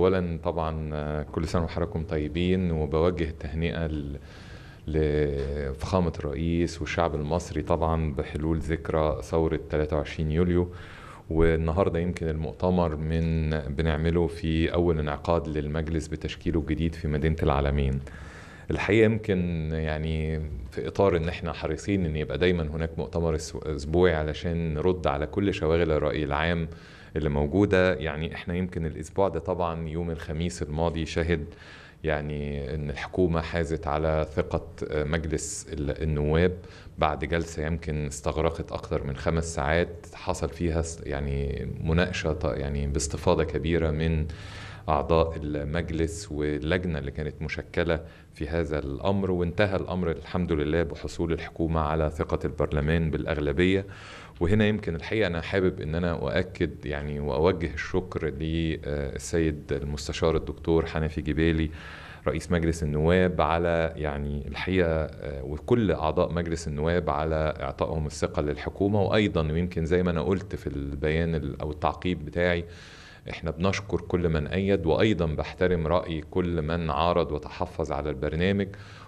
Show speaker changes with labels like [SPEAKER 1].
[SPEAKER 1] اولا طبعا آه، كل سنه وحضراتكم طيبين وبوجه التهنئه لفخامه الرئيس والشعب المصري طبعا بحلول ذكرى ثوره 23 يوليو والنهارده يمكن المؤتمر من بنعمله في اول انعقاد للمجلس بتشكيله الجديد في مدينه العالمين. الحقيقه يمكن يعني في اطار ان احنا حريصين ان يبقى دايما هناك مؤتمر اسبوعي علشان نرد على كل شواغل الراي العام اللي موجوده يعني احنا يمكن الاسبوع ده طبعا يوم الخميس الماضي شهد يعني ان الحكومه حازت على ثقه مجلس النواب بعد جلسه يمكن استغرقت اكثر من خمس ساعات حصل فيها يعني مناقشه يعني باستفاضه كبيره من أعضاء المجلس واللجنة اللي كانت مشكلة في هذا الأمر وانتهى الأمر الحمد لله بحصول الحكومة على ثقة البرلمان بالأغلبية وهنا يمكن الحقيقة أنا حابب أن أنا أؤكد يعني وأوجه الشكر للسيد المستشار الدكتور حنفي جبالي رئيس مجلس النواب على يعني الحقيقه وكل اعضاء مجلس النواب على اعطائهم الثقه للحكومه وايضا ويمكن زي ما انا قلت في البيان او التعقيب بتاعي احنا بنشكر كل من أيد وأيضا بحترم رأي كل من عارض وتحفظ على البرنامج